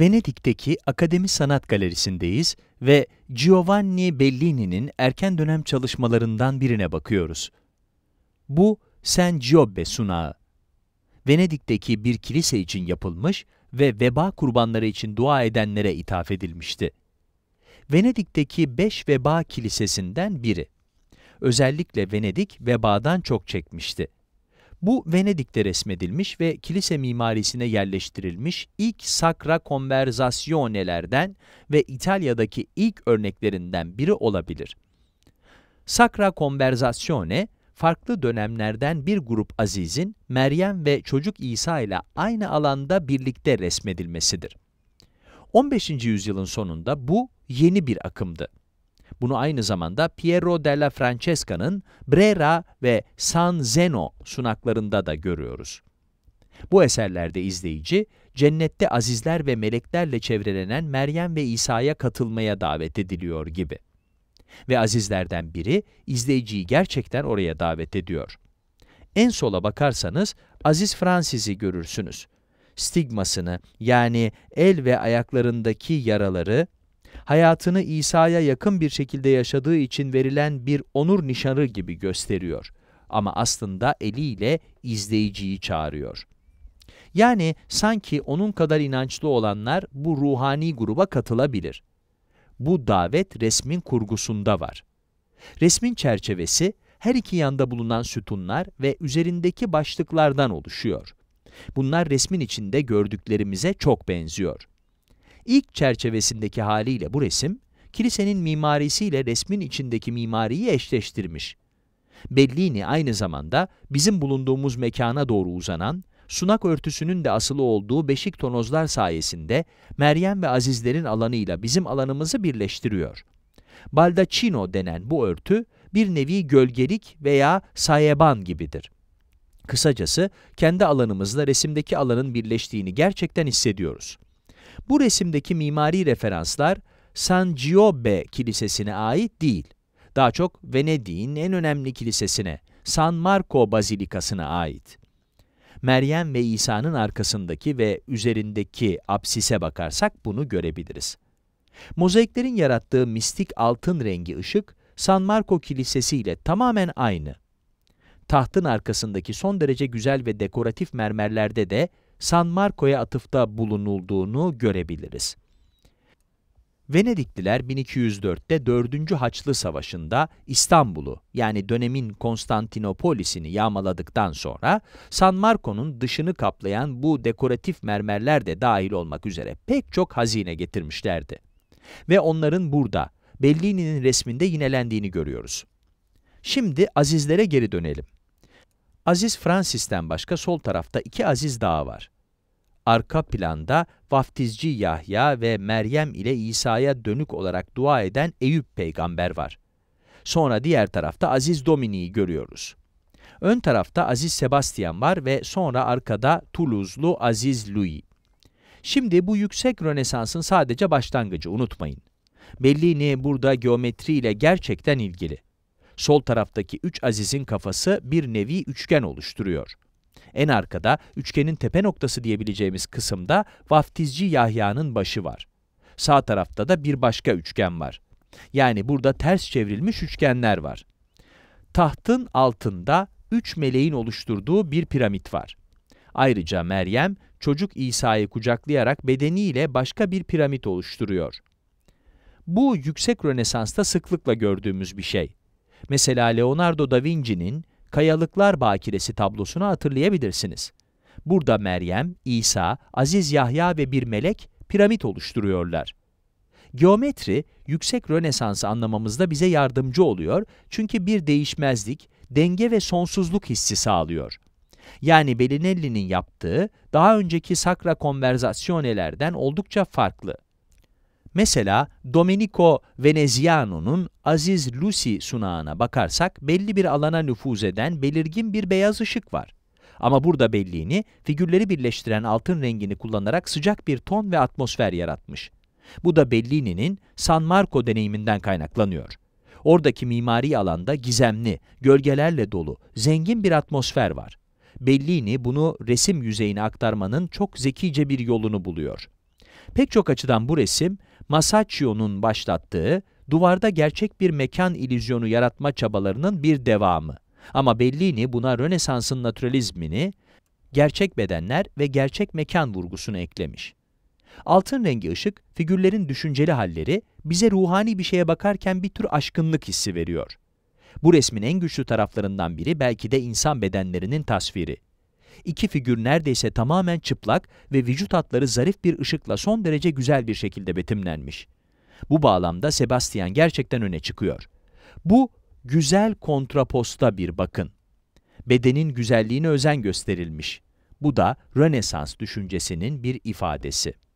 Venedik'teki Akademi Sanat Galerisi'ndeyiz ve Giovanni Bellini'nin erken dönem çalışmalarından birine bakıyoruz. Bu San Giobbe sunağı. Venedik'teki bir kilise için yapılmış ve veba kurbanları için dua edenlere ithaf edilmişti. Venedik'teki beş veba kilisesinden biri. Özellikle Venedik vebadan çok çekmişti. Bu Venedik'te resmedilmiş ve kilise mimarisine yerleştirilmiş ilk sakra konverzasyonelerden ve İtalya'daki ilk örneklerinden biri olabilir. Sakra konverzasyone, farklı dönemlerden bir grup Aziz'in Meryem ve çocuk İsa ile aynı alanda birlikte resmedilmesidir. 15. yüzyılın sonunda bu yeni bir akımdı. Bunu aynı zamanda Piero della Francesca'nın Brera ve San Zeno sunaklarında da görüyoruz. Bu eserlerde izleyici, cennette azizler ve meleklerle çevrelenen Meryem ve İsa'ya katılmaya davet ediliyor gibi. Ve azizlerden biri izleyiciyi gerçekten oraya davet ediyor. En sola bakarsanız Aziz Francis'i görürsünüz. Stigmasını yani el ve ayaklarındaki yaraları hayatını İsa'ya yakın bir şekilde yaşadığı için verilen bir onur nişanı gibi gösteriyor. Ama aslında eliyle izleyiciyi çağırıyor. Yani sanki onun kadar inançlı olanlar bu ruhani gruba katılabilir. Bu davet resmin kurgusunda var. Resmin çerçevesi her iki yanda bulunan sütunlar ve üzerindeki başlıklardan oluşuyor. Bunlar resmin içinde gördüklerimize çok benziyor. İlk çerçevesindeki haliyle bu resim, kilisenin mimarisiyle resmin içindeki mimariyi eşleştirmiş. Bellini aynı zamanda bizim bulunduğumuz mekana doğru uzanan, sunak örtüsünün de asılı olduğu beşik tonozlar sayesinde Meryem ve Azizlerin alanıyla bizim alanımızı birleştiriyor. Baldacino denen bu örtü bir nevi gölgelik veya sayeban gibidir. Kısacası kendi alanımızla resimdeki alanın birleştiğini gerçekten hissediyoruz. Bu resimdeki mimari referanslar San Giobbe Kilisesi'ne ait değil. Daha çok Venedik'in en önemli kilisesine, San Marco Bazilikası'na ait. Meryem ve İsa'nın arkasındaki ve üzerindeki apsise bakarsak bunu görebiliriz. Mozaiklerin yarattığı mistik altın rengi ışık, San Marco Kilisesi ile tamamen aynı. Tahtın arkasındaki son derece güzel ve dekoratif mermerlerde de San Marco'ya atıfta bulunulduğunu görebiliriz. Venedikliler 1204'te 4. Haçlı Savaşı'nda İstanbul'u yani dönemin Konstantinopolis'ini yağmaladıktan sonra San Marco'nun dışını kaplayan bu dekoratif mermerler de dahil olmak üzere pek çok hazine getirmişlerdi. Ve onların burada Bellini'nin resminde yinelendiğini görüyoruz. Şimdi azizlere geri dönelim. Aziz Francis'ten başka sol tarafta iki aziz daha var. Arka planda vaftizci Yahya ve Meryem ile İsa'ya dönük olarak dua eden Eyüp peygamber var. Sonra diğer tarafta Aziz Domini'yi görüyoruz. Ön tarafta Aziz Sebastian var ve sonra arkada Toulouse'lu Aziz Louis. Şimdi bu yüksek Rönesans'ın sadece başlangıcı unutmayın. Bellini burada geometri ile gerçekten ilgili. Sol taraftaki üç azizin kafası bir nevi üçgen oluşturuyor. En arkada, üçgenin tepe noktası diyebileceğimiz kısımda vaftizci Yahya'nın başı var. Sağ tarafta da bir başka üçgen var. Yani burada ters çevrilmiş üçgenler var. Tahtın altında üç meleğin oluşturduğu bir piramit var. Ayrıca Meryem, çocuk İsa'yı kucaklayarak bedeniyle başka bir piramit oluşturuyor. Bu yüksek Rönesans'ta sıklıkla gördüğümüz bir şey. Mesela Leonardo da Vinci'nin Kayalıklar Bakiresi tablosunu hatırlayabilirsiniz. Burada Meryem, İsa, Aziz Yahya ve bir melek piramit oluşturuyorlar. Geometri, yüksek Rönesans'ı anlamamızda bize yardımcı oluyor çünkü bir değişmezlik, denge ve sonsuzluk hissi sağlıyor. Yani Bellinelli'nin yaptığı daha önceki sakra konversasyonelerden oldukça farklı. Mesela Domenico Veneziano'nun Aziz Lucy sunağına bakarsak belli bir alana nüfuz eden belirgin bir beyaz ışık var. Ama burada belliğini, figürleri birleştiren altın rengini kullanarak sıcak bir ton ve atmosfer yaratmış. Bu da Bellini'nin San Marco deneyiminden kaynaklanıyor. Oradaki mimari alanda gizemli, gölgelerle dolu, zengin bir atmosfer var. Bellini bunu resim yüzeyine aktarmanın çok zekice bir yolunu buluyor. Pek çok açıdan bu resim, Masaccio'nun başlattığı, duvarda gerçek bir mekan ilizyonu yaratma çabalarının bir devamı. Ama Bellini buna Rönesans'ın naturalizmini, gerçek bedenler ve gerçek mekan vurgusunu eklemiş. Altın rengi ışık, figürlerin düşünceli halleri, bize ruhani bir şeye bakarken bir tür aşkınlık hissi veriyor. Bu resmin en güçlü taraflarından biri belki de insan bedenlerinin tasviri iki figür neredeyse tamamen çıplak ve vücut hatları zarif bir ışıkla son derece güzel bir şekilde betimlenmiş. Bu bağlamda Sebastian gerçekten öne çıkıyor. Bu güzel kontraposta bir bakın. Bedenin güzelliğine özen gösterilmiş. Bu da Rönesans düşüncesinin bir ifadesi.